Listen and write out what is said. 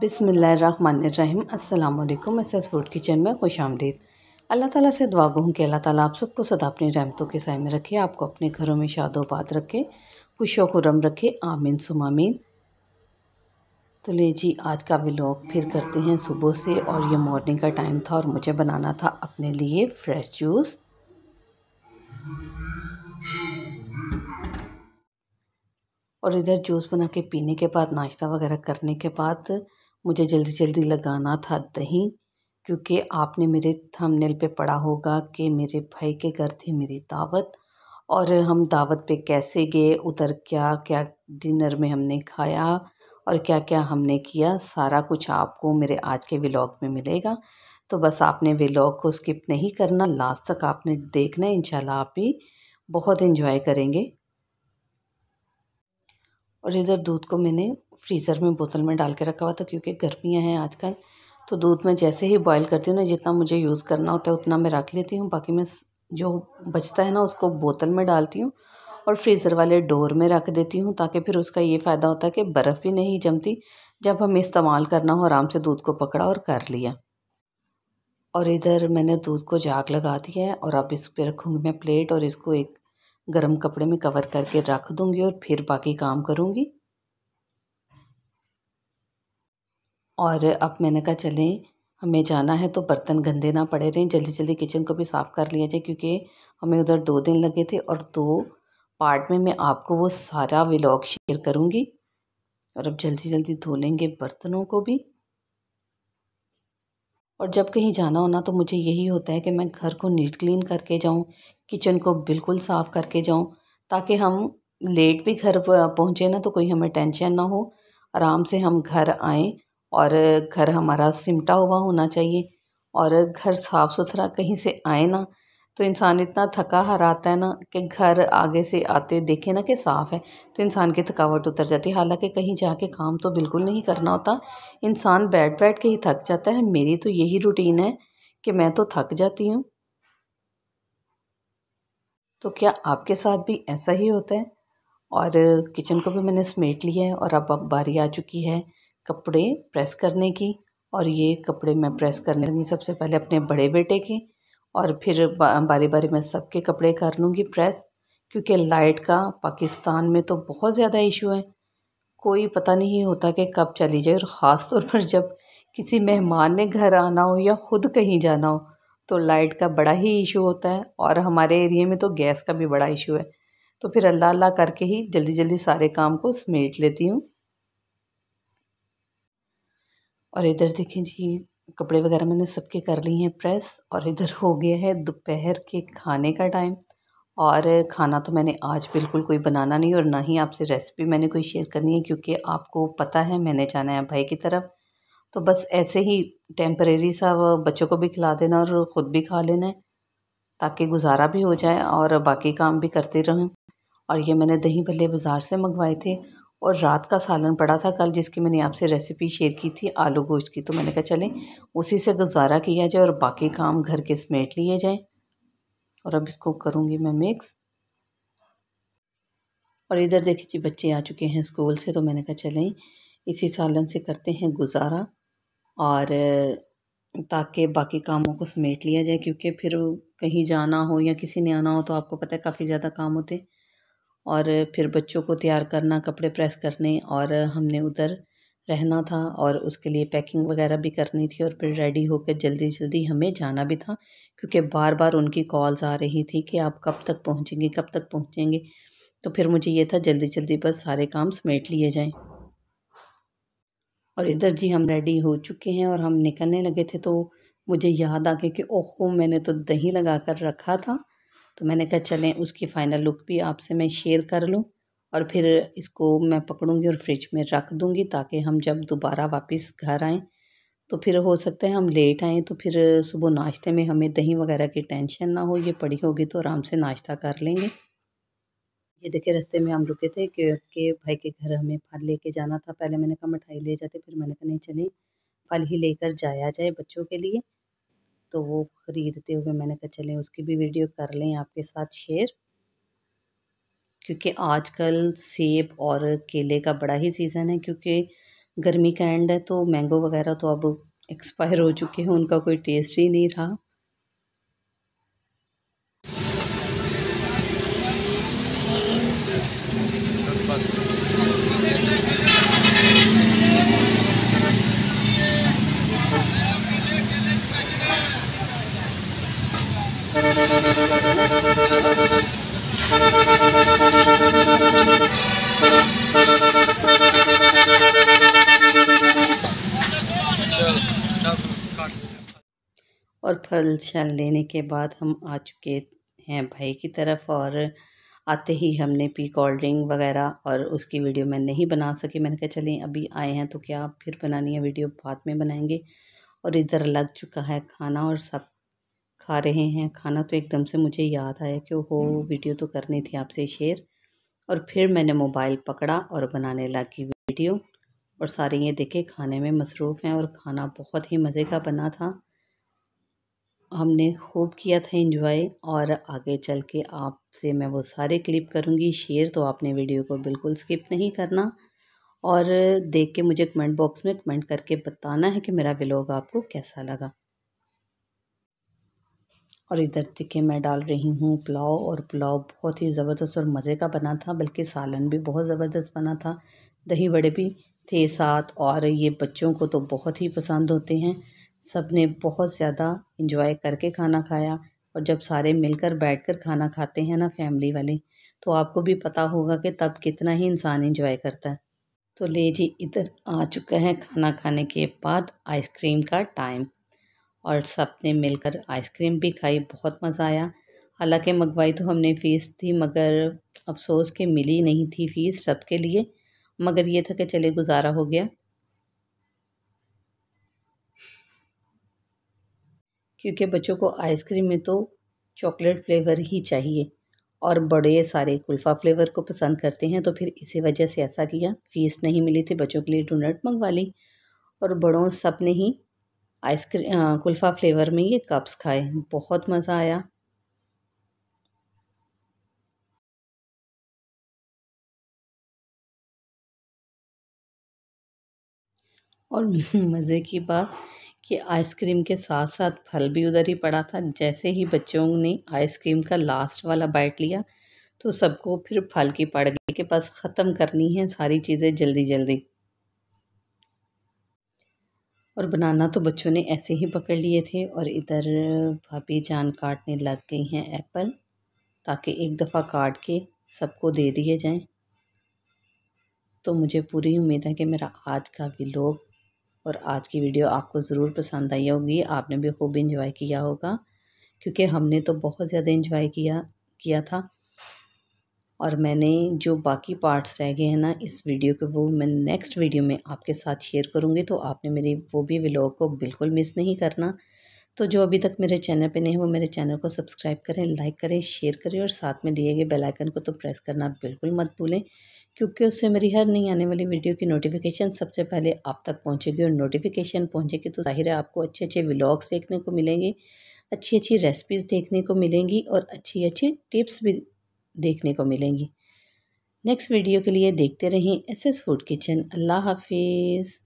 बिसमीम अल्लाम S food kitchen में खुश आमदीद अल्लाह ताला से दुआ गूँ कि अल्लाह ताला आप सबको सदा अपनी रहमतों के साय में रखे आपको अपने घरों में शादोबाद रखे खुश खुरम रखे आमीन सुमामीन तो ले जी आज का भी लोग फिर करते हैं सुबह से और ये मॉर्निंग का टाइम था और मुझे बनाना था अपने लिए फ्रेश जूस और इधर जूस बना के पीने के बाद नाश्ता वगैरह करने के बाद मुझे जल्दी जल्दी लगाना था दही क्योंकि आपने मेरे थंबनेल पे पढ़ा होगा कि मेरे भाई के घर थी मेरी दावत और हम दावत पे कैसे गए उधर क्या क्या डिनर में हमने खाया और क्या क्या हमने किया सारा कुछ आपको मेरे आज के व्लॉग में मिलेगा तो बस आपने व्लॉग को स्किप नहीं करना लास्ट तक आपने देखना है इंशाल्लाह आप भी बहुत इन्जॉय करेंगे और इधर दूध को मैंने फ्रीज़र में बोतल में डाल के रखा हुआ था क्योंकि गर्मियाँ हैं आजकल तो दूध में जैसे ही बॉयल करती हूँ ना जितना मुझे यूज़ करना होता है उतना मैं रख लेती हूँ बाकी मैं जो बचता है ना उसको बोतल में डालती हूँ और फ्रीज़र वाले डोर में रख देती हूँ ताकि फिर उसका ये फ़ायदा होता है कि बर्फ़ भी नहीं जमती जब हमें इस्तेमाल करना हो आराम से दूध को पकड़ा और कर लिया और इधर मैंने दूध को जाग लगा दिया है और अब इस पर रखूँगी मैं प्लेट और इसको एक गर्म कपड़े में कवर करके रख दूँगी और फिर बाकी काम करूँगी और अब मैंने कहा चलें हमें जाना है तो बर्तन गंदे ना पड़े रहें जल्दी जल्दी किचन को भी साफ़ कर लिया जाए क्योंकि हमें उधर दो दिन लगे थे और दो पार्ट में मैं आपको वो सारा व्लॉग शेयर करूँगी और अब जल्दी जल्दी धो लेंगे बर्तनों को भी और जब कहीं जाना होना तो मुझे यही होता है कि मैं घर को नीट क्लीन करके जाऊँ किचन को बिल्कुल साफ़ करके जाऊँ ताकि हम लेट भी घर पहुंचे ना तो कोई हमें टेंशन ना हो आराम से हम घर आएँ और घर हमारा सिमटा हुआ होना चाहिए और घर साफ़ सुथरा कहीं से आए ना तो इंसान इतना थका हराता आता है ना कि घर आगे से आते देखे ना कि साफ़ है तो इंसान की थकावट उतर जाती है हालांकि कहीं जाके काम तो बिल्कुल नहीं करना होता इंसान बैठ बैठ के ही थक जाता है मेरी तो यही रूटीन है कि मैं तो थक जाती हूँ तो क्या आपके साथ भी ऐसा ही होता है और किचन को भी मैंने समेट लिया है और अब अब बारी आ चुकी है कपड़े प्रेस करने की और ये कपड़े मैं प्रेस करने लगी सबसे पहले अपने बड़े बेटे के और फिर बारी बारी मैं सबके कपड़े कर लूँगी प्रेस क्योंकि लाइट का पाकिस्तान में तो बहुत ज़्यादा इशू है कोई पता नहीं होता कि कब चली जाए और ख़ास तौर पर जब किसी मेहमान ने घर आना हो या ख़ुद कहीं जाना हो तो लाइट का बड़ा ही इशू होता है और हमारे एरिया में तो गैस का भी बड़ा इशू है तो फिर अल्लाह अल्लाह करके ही जल्दी जल्दी सारे काम को समेट लेती हूँ और इधर देखें जी कपड़े वगैरह मैंने सबके कर लिए हैं प्रेस और इधर हो गया है दोपहर के खाने का टाइम और खाना तो मैंने आज बिल्कुल कोई बनाना नहीं और ना ही आपसे रेसिपी मैंने कोई शेयर करनी है क्योंकि आपको पता है मैंने जाना है भाई की तरफ तो बस ऐसे ही टेम्परेरी सा बच्चों को भी खिला देना और ख़ुद भी खा लेना है ताकि गुजारा भी हो जाए और बाकी काम भी करते रहें और ये मैंने दही भल्ले बाज़ार से मंगवाए थे और रात का सालन पड़ा था कल जिसकी मैंने आपसे रेसिपी शेयर की थी आलू गोश्त की तो मैंने कहा चलें उसी से गुजारा किया जाए और बाकी काम घर के समेट लिए जाएं और अब इसको करूँगी मैं मिक्स और इधर देखिए जी बच्चे आ चुके हैं स्कूल से तो मैंने कहा चलें इसी सालन से करते हैं गुजारा और ताकि बाकी कामों को समेट लिया जाए क्योंकि फिर कहीं जाना हो या किसी ने आना हो तो आपको पता है काफ़ी ज़्यादा काम होते हैं और फिर बच्चों को तैयार करना कपड़े प्रेस करने और हमने उधर रहना था और उसके लिए पैकिंग वगैरह भी करनी थी और फिर रेडी होकर जल्दी जल्दी हमें जाना भी था क्योंकि बार बार उनकी कॉल्स आ रही थी कि आप कब तक पहुँचेंगे कब तक पहुँचेंगे तो फिर मुझे ये था जल्दी जल्दी बस सारे काम समेट लिए जाएं और इधर जी हम रेडी हो चुके हैं और हम निकलने लगे थे तो मुझे याद आ गया कि ओहो मैंने तो दही लगा कर रखा था तो मैंने कहा चलें उसकी फ़ाइनल लुक भी आपसे मैं शेयर कर लूँ और फिर इसको मैं पकड़ूंगी और फ्रिज में रख दूंगी ताकि हम जब दोबारा वापस घर आएँ तो फिर हो सकता है हम लेट आएँ तो फिर सुबह नाश्ते में हमें दही वगैरह की टेंशन ना हो ये पड़ी होगी तो आराम से नाश्ता कर लेंगे ये देखिए रास्ते में हम रुके थे क्योंकि भाई के घर हमें फल लेके जाना था पहले मैंने कहा मिठाई ले जाते फिर मैंने कहा नहीं चले फल ही लेकर जाया जाए बच्चों के लिए तो वो ख़रीदते हुए मैंने कहा चलें उसकी भी वीडियो कर लें आपके साथ शेयर क्योंकि आजकल सेब और केले का बड़ा ही सीज़न है क्योंकि गर्मी का एंड है तो मैंगो वगैरह तो अब एक्सपायर हो चुके हैं उनका कोई टेस्ट ही नहीं रहा और फल छल लेने के बाद हम आ चुके हैं भाई की तरफ और आते ही हमने पी कोल्ड ड्रिंक वगैरह और उसकी वीडियो मैं नहीं बना सकी मैंने कहा चलें अभी आए हैं तो क्या फिर बनानी है वीडियो बाद में बनाएंगे और इधर लग चुका है खाना और सब खा रहे हैं खाना तो एकदम से मुझे याद आया कि हो वीडियो तो करनी थी आपसे शेयर और फिर मैंने मोबाइल पकड़ा और बनाने लगी वीडियो और सारे ये देखे खाने में मसरूफ़ हैं और खाना बहुत ही मज़े का बना था हमने खूब किया था एंजॉय और आगे चल के आपसे मैं वो सारे क्लिप करूँगी शेयर तो आपने वीडियो को बिल्कुल स्किप नहीं करना और देख के मुझे कमेंट बॉक्स में कमेंट करके बताना है कि मेरा व्लॉग आपको कैसा लगा और इधर देखिए मैं डाल रही हूँ पुलाव और पुलाव बहुत ही ज़बरदस्त और मज़े का बना था बल्कि सालन भी बहुत ज़बरदस्त बना था दही बड़े भी थे साथ और ये बच्चों को तो बहुत ही पसंद होते हैं सब ने बहुत ज़्यादा इंजॉय करके खाना खाया और जब सारे मिलकर बैठकर खाना खाते हैं ना फैमिली वाले तो आपको भी पता होगा कि तब कितना ही इंसान इंजॉय करता है तो ले जी इधर आ चुका है खाना खाने के बाद आइसक्रीम का टाइम और सब ने मिलकर आइसक्रीम भी खाई बहुत मज़ा आया हालांकि मंगवाई तो हमने फ़ीस थी मगर अफसोस के मिली नहीं थी फ़ीस सबके लिए मगर ये था कि चले गुजारा हो गया क्योंकि बच्चों को आइसक्रीम में तो चॉकलेट फ्लेवर ही चाहिए और बड़े सारे कुल्फ़ा फ्लेवर को पसंद करते हैं तो फिर इसी वजह से ऐसा किया फीस नहीं मिली थी बच्चों के लिए डोनट मंगवा ली और बड़ों सब ने ही आइसक्रीम कुल्फ़ा फ्लेवर में ये कप्स खाए बहुत मज़ा आया और मज़े की बात कि आइसक्रीम के साथ साथ फल भी उधर ही पड़ा था जैसे ही बच्चों ने आइसक्रीम का लास्ट वाला बाइट लिया तो सबको फिर फल की पड़ गई के पास ख़त्म करनी है सारी चीज़ें जल्दी जल्दी और बनाना तो बच्चों ने ऐसे ही पकड़ लिए थे और इधर भाभी जान काटने लग गई हैं एप्पल ताकि एक दफ़ा काट के सबको दे दिए जाएं तो मुझे पूरी उम्मीद है कि मेरा आज का भी लोग और आज की वीडियो आपको ज़रूर पसंद आई होगी आपने भी खूब इंजॉय किया होगा क्योंकि हमने तो बहुत ज़्यादा इंजॉय किया किया था और मैंने जो बाकी पार्ट्स रह गए हैं ना इस वीडियो के वो मैं नेक्स्ट वीडियो में आपके साथ शेयर करूँगी तो आपने मेरी वो भी व्लॉग को बिल्कुल मिस नहीं करना तो जो अभी तक मेरे चैनल पे नहीं है वो मेरे चैनल को सब्सक्राइब करें लाइक करें शेयर करें और साथ में दिए गए बेल आइकन को तो प्रेस करना बिल्कुल मत भूलें क्योंकि उससे मेरी हर नई आने वाली वीडियो की नोटिफिकेशन सबसे पहले आप तक पहुंचेगी और नोटिफिकेशन पहुंचेगी तो ज़ाहिर है आपको अच्छे अच्छे व्लॉग्स देखने को मिलेंगे अच्छी अच्छी रेसिपीज़ देखने को मिलेंगी और अच्छी अच्छी टिप्स भी देखने को मिलेंगी नेक्स्ट वीडियो के लिए देखते रहें एस एस फूड किचन अल्लाह हाफिज़